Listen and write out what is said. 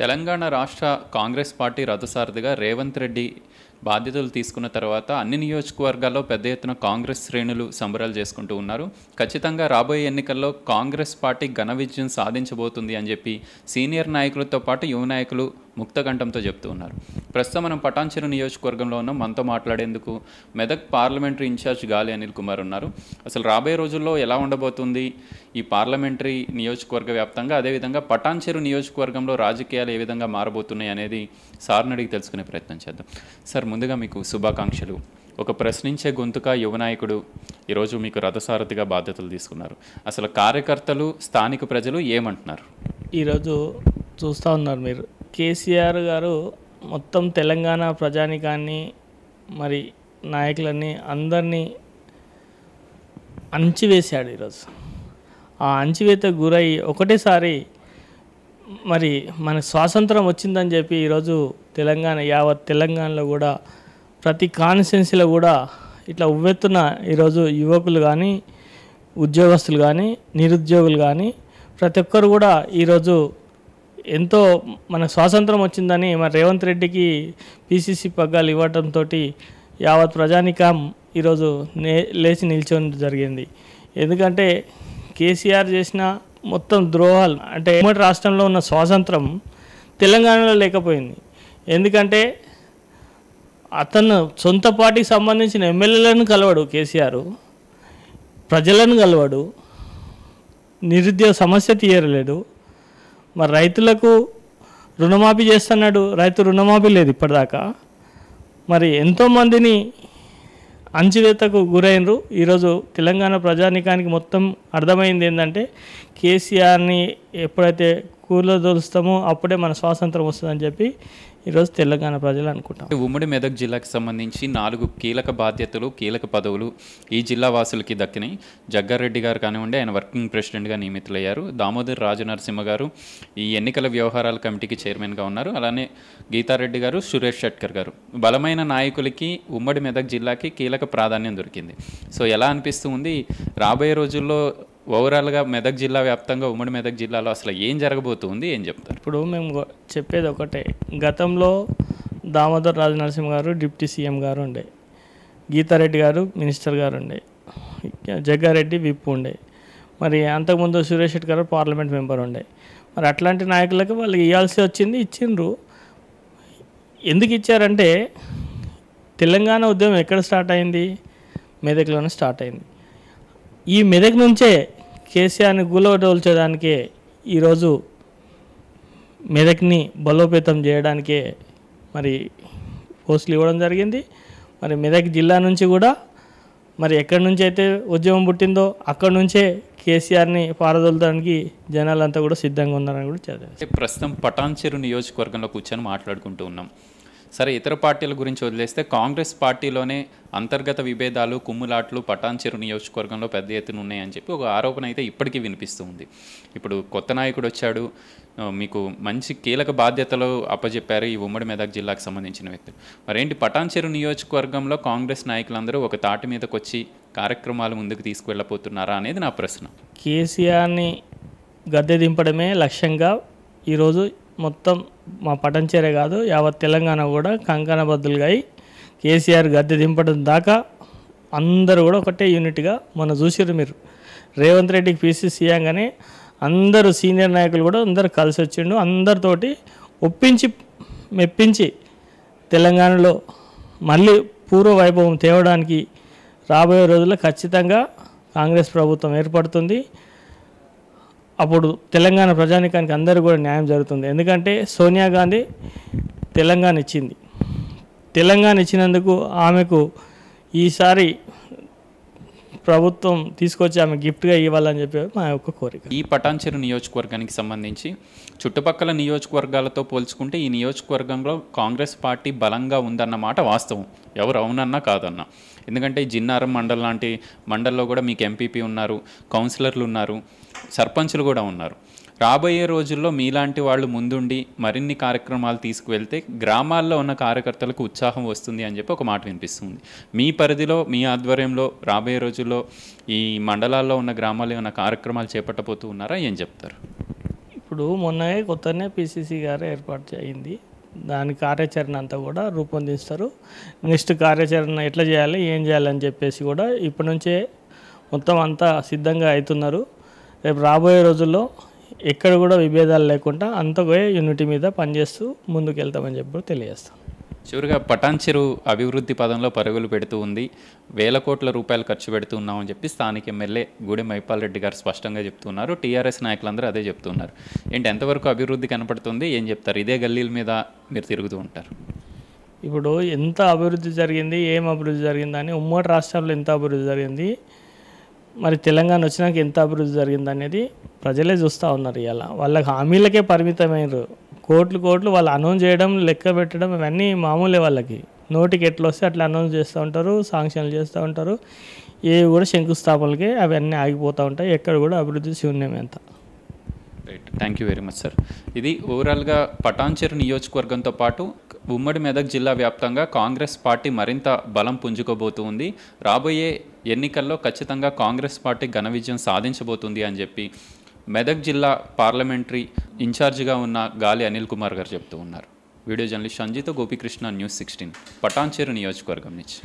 తెలంగాణ రాష్ట్ర కాంగ్రెస్ పార్టీ రథసారథిగా రేవంత్ రెడ్డి బాధ్యతలు తీసుకున్న తర్వాత అన్ని నియోజకవర్గాల్లో పెద్ద ఎత్తున కాంగ్రెస్ శ్రేణులు సంబరాలు చేసుకుంటూ ఉన్నారు ఖచ్చితంగా రాబోయే ఎన్నికల్లో కాంగ్రెస్ పార్టీ ఘన విజయం సాధించబోతుంది అని చెప్పి సీనియర్ నాయకులతో పాటు యువ నాయకులు ముక్తకంఠంతో చెప్తూ ఉన్నారు ప్రస్తుతం మనం పటాన్చెరు నియోజకవర్గంలో ఉన్న మనతో మాట్లాడేందుకు మెదక్ పార్లమెంటరీ ఇన్ఛార్జ్ గాలి అనిల్ కుమార్ ఉన్నారు అసలు రాబోయే రోజుల్లో ఎలా ఉండబోతుంది ఈ పార్లమెంటరీ నియోజకవర్గ వ్యాప్తంగా అదేవిధంగా పటాన్చెరు నియోజకవర్గంలో రాజకీయాలు ఏ విధంగా మారబోతున్నాయి అనేది సార్ని అడిగి తెలుసుకునే ప్రయత్నం చేద్దాం సార్ ముందుగా మీకు శుభాకాంక్షలు ఒక ప్రశ్నించే గొంతుక యువనాయకుడు ఈరోజు మీకు రథసారథిగా బాధ్యతలు తీసుకున్నారు అసలు కార్యకర్తలు స్థానిక ప్రజలు ఏమంటున్నారు ఈరోజు చూస్తూ ఉన్నారు మీరు కేసీఆర్ గారు మొత్తం తెలంగాణ ప్రజానికాన్ని మరి నాయకులని అందరినీ అంచివేశాడు ఈరోజు ఆ అంచివేత గురై ఒకటేసారి మరి మన స్వాతంత్రం వచ్చిందని చెప్పి ఈరోజు తెలంగాణ యావత్ తెలంగాణలో కూడా ప్రతి కాన్స్టిట్యున్సీలో కూడా ఇట్లా ఉవ్వెత్తున ఈరోజు యువకులు కానీ ఉద్యోగస్తులు కానీ నిరుద్యోగులు కానీ ప్రతి ఒక్కరు కూడా ఈరోజు ఎంతో మన స్వాతంత్రం వచ్చిందని మరి రేవంత్ రెడ్డికి పీసీసీ పగ్గాలు ఇవ్వటంతో యావత్ ప్రజానికం ఈరోజు నే లేచి నిల్చొని జరిగింది ఎందుకంటే కేసీఆర్ చేసిన మొత్తం ద్రోహాలు అంటే ఉమ్మడి రాష్ట్రంలో ఉన్న స్వాతంత్రం తెలంగాణలో లేకపోయింది ఎందుకంటే అతను సొంత పార్టీకి సంబంధించిన ఎమ్మెల్యేలను కలవడు కేసీఆర్ ప్రజలను కలవడు నిరుద్యోగ సమస్య తీయరలేడు మరి రైతులకు రుణమాఫీ చేస్తున్నాడు రైతు రుణమాఫీ లేదు ఇప్పటిదాకా మరి ఎంతోమందిని అంచివేతకు గురైనరు ఈరోజు తెలంగాణ ప్రజానికానికి మొత్తం అర్థమైంది ఏంటంటే కేసీఆర్ని ఎప్పుడైతే కూరలో దొలుస్తామో అప్పుడే మన స్వాతంత్రం వస్తుందని చెప్పి ఈరోజు తెలంగాణ ప్రజలు అనుకుంటాం ఉమ్మడి మెదక్ జిల్లాకు సంబంధించి నాలుగు కీలక బాధ్యతలు కీలక పదవులు ఈ జిల్లా వాసులకి దక్కినాయి జగ్గారెడ్డి గారు కానివ్వండి ఆయన వర్కింగ్ ప్రెసిడెంట్గా నియమితులయ్యారు దామోదర్ రాజు నరసింహ గారు ఈ ఎన్నికల వ్యవహారాల కమిటీకి చైర్మన్గా ఉన్నారు అలానే గీతారెడ్డి గారు సురేష్ షట్కర్ గారు బలమైన నాయకులకి ఉమ్మడి మెదక్ జిల్లాకి కీలక ప్రాధాన్యం దొరికింది సో ఎలా అనిపిస్తుంది రాబోయే రోజుల్లో ఓవరాల్గా మెదక్ జిల్లా వ్యాప్తంగా ఉమ్మడి మెదక్ జిల్లాలో అసలు ఏం జరగబోతుంది ఏం చెప్తారు ఇప్పుడు మేము చెప్పేది ఒకటే గతంలో దామోదర్ రాజు నరసింహ గారు డిప్యూటీ సీఎం గారు ఉండే గీతారెడ్డి గారు మినిస్టర్ గారు ఉండే జగ్గారెడ్డి విప్ ఉండే మరి అంతకుముందు సురేష్ రెడ్డి గారు పార్లమెంట్ మెంబర్ ఉండే మరి అట్లాంటి నాయకులకు వాళ్ళు ఇవ్వాల్సి వచ్చింది ఇచ్చిండ్రు ఎందుకు ఇచ్చారంటే తెలంగాణ ఉద్యమం ఎక్కడ స్టార్ట్ అయింది మెదక్లోనే స్టార్ట్ అయింది ఈ మెదక్ నుంచే కేసీఆర్ని కూలవటోల్చడానికి ఈరోజు మెదక్ని బలోపేతం చేయడానికే మరి పోస్టులు ఇవ్వడం జరిగింది మరి మెదక్ జిల్లా నుంచి కూడా మరి ఎక్కడి నుంచి అయితే ఉద్యమం పుట్టిందో అక్కడి నుంచే కేసీఆర్ని పారదోలడానికి జనాలంతా కూడా సిద్ధంగా ఉన్నారని కూడా చదివారు ప్రస్తుతం పటాన్చెరు నియోజకవర్గంలో కూర్చొని మాట్లాడుకుంటూ ఉన్నాం సరే ఇతర పార్టీల గురించి వదిలేస్తే కాంగ్రెస్ పార్టీలోనే అంతర్గత విభేదాలు కుమ్ములాట్లు పటాన్చెరు నియోజకవర్గంలో పెద్ద ఎత్తున ఉన్నాయని చెప్పి ఒక ఆరోపణ అయితే ఇప్పటికీ వినిపిస్తూ ఉంది ఇప్పుడు కొత్త నాయకుడు వచ్చాడు మీకు మంచి కీలక బాధ్యతలు అప్పజెప్పారు ఈ ఉమ్మడి మెదక్ జిల్లాకు సంబంధించిన వ్యక్తులు మరేంటి పటాన్చెరు నియోజకవర్గంలో కాంగ్రెస్ నాయకులందరూ ఒక తాటి మీదకి వచ్చి కార్యక్రమాలు ముందుకు తీసుకువెళ్ళపోతున్నారా అనేది నా ప్రశ్న కేసీఆర్ని గద్దె దింపడమే లక్ష్యంగా ఈరోజు మొత్తం మా పటంచేరే కాదు యావత్ తెలంగాణ కూడా కంకణ బద్దులుగా కేసీఆర్ గద్దె దింపడం దాకా అందరూ కూడా ఒకటే యూనిట్గా మొన్న చూసారు మీరు రేవంత్ రెడ్డికి పీసీ సీయంగానే అందరూ సీనియర్ నాయకులు కూడా అందరు కలిసి వచ్చిండు అందరితోటి ఒప్పించి మెప్పించి తెలంగాణలో మళ్ళీ పూర్వ వైభవం తేవడానికి రాబోయే రోజుల్లో ఖచ్చితంగా కాంగ్రెస్ ప్రభుత్వం ఏర్పడుతుంది అప్పుడు తెలంగాణ ప్రజానికానికి అందరూ కూడా న్యాయం జరుగుతుంది ఎందుకంటే సోనియా గాంధీ తెలంగాణ ఇచ్చింది తెలంగాణ ఇచ్చినందుకు ఆమెకు ఈసారి ప్రభుత్వం తీసుకొచ్చి ఆమె గిఫ్ట్గా ఇవ్వాలని చెప్పి మా యొక్క కోరిక ఈ పటాన్చెరు నియోజకవర్గానికి సంబంధించి చుట్టుపక్కల నియోజకవర్గాలతో పోల్చుకుంటే ఈ నియోజకవర్గంలో కాంగ్రెస్ పార్టీ బలంగా ఉందన్నమాట వాస్తవం ఎవరు అవునన్నా కాదన్నా ఎందుకంటే జిన్నారం మండల్ లాంటి మండల్లో కూడా మీకు ఎంపీపీ ఉన్నారు కౌన్సిలర్లు ఉన్నారు సర్పంచ్లు కూడా ఉన్నారు రాబోయే రోజుల్లో మీలాంటి వాళ్ళు ముందుండి మరిన్ని కార్యక్రమాలు తీసుకువెళ్తే గ్రామాల్లో ఉన్న కార్యకర్తలకు ఉత్సాహం వస్తుంది అని చెప్పి ఒక మాట వినిపిస్తుంది మీ పరిధిలో మీ ఆధ్వర్యంలో రాబోయే రోజుల్లో ఈ మండలాల్లో ఉన్న గ్రామాల్లో ఉన్న కార్యక్రమాలు చేపట్టబోతూ ఉన్నారా ఏం చెప్తారు ఇప్పుడు మొన్ననే కొత్తనే పిసిసి గారు ఏర్పాటు చేయింది దాని కార్యాచరణ అంతా కూడా రూపొందిస్తారు నెక్స్ట్ కార్యాచరణ ఎట్లా చేయాలి ఏం చేయాలని చెప్పేసి కూడా ఇప్పటి నుంచే మొత్తం అంతా సిద్ధంగా అవుతున్నారు రేపు రాబోయే రోజుల్లో ఎక్కడ కూడా విభేదాలు లేకుండా అంతగా యూనిటీ మీద పనిచేస్తూ ముందుకు వెళ్తామని చెప్పి తెలియజేస్తాం చివరిగా పటాన్ చెరువు అభివృద్ధి పదంలో పరుగులు పెడుతూ ఉంది వేల కోట్ల రూపాయలు ఖర్చు పెడుతూ ఉన్నామని చెప్పి స్థానిక ఎమ్మెల్యే గుడి మైపాల్ రెడ్డి గారు స్పష్టంగా చెప్తున్నారు టీఆర్ఎస్ నాయకులందరూ అదే చెప్తున్నారు ఏంటి ఎంతవరకు అభివృద్ధి కనపడుతుంది ఏం చెప్తారు ఇదే గల్లీల మీద మీరు తిరుగుతూ ఉంటారు ఇప్పుడు ఎంత అభివృద్ధి జరిగింది ఏం అభివృద్ధి జరిగిందని ఉమ్మడి రాష్ట్రాల్లో ఎంత అభివృద్ధి జరిగింది మరి తెలంగాణ వచ్చినాక ఎంత అభివృద్ధి జరిగింది అనేది ప్రజలే చూస్తూ ఉన్నారు ఇలా వాళ్ళకి హామీలకే పరిమితమైనరు కోట్లు కోట్లు వాళ్ళు అనౌన్స్ చేయడం లెక్క పెట్టడం ఇవన్నీ మామూలే వాళ్ళకి నోటికి ఎట్లా వస్తే అట్లా అనౌన్స్ చేస్తూ ఉంటారు శాంక్షన్లు చేస్తూ ఉంటారు ఏవి కూడా శంకుస్థాపనలకే అవన్నీ ఆగిపోతూ ఉంటాయి ఎక్కడ కూడా అభివృద్ధి శూన్యం ఎంత right thank you very much sir ఇది ఓవరాల్గా పటాన్చెరు నియోజకవర్గంతో పాటు ఉమ్మడి మెదక్ జిల్లా వ్యాప్తంగా కాంగ్రెస్ పార్టీ మరింత బలం పుంజుకోబోతుంది రాబోయే ఎన్నికల్లో ఖచ్చితంగా కాంగ్రెస్ పార్టీ ఘన విజయం సాధించబోతుంది అని చెప్పి మెదక్ జిల్లా పార్లమెంటరీ ఇన్ఛార్జిగా ఉన్న గాలి అనిల్ కుమార్ గారు చెప్తూ ఉన్నారు video journalist Sanjeetha Gopikrishna news sixteen Patancheru నియోజకవర్గం నుంచి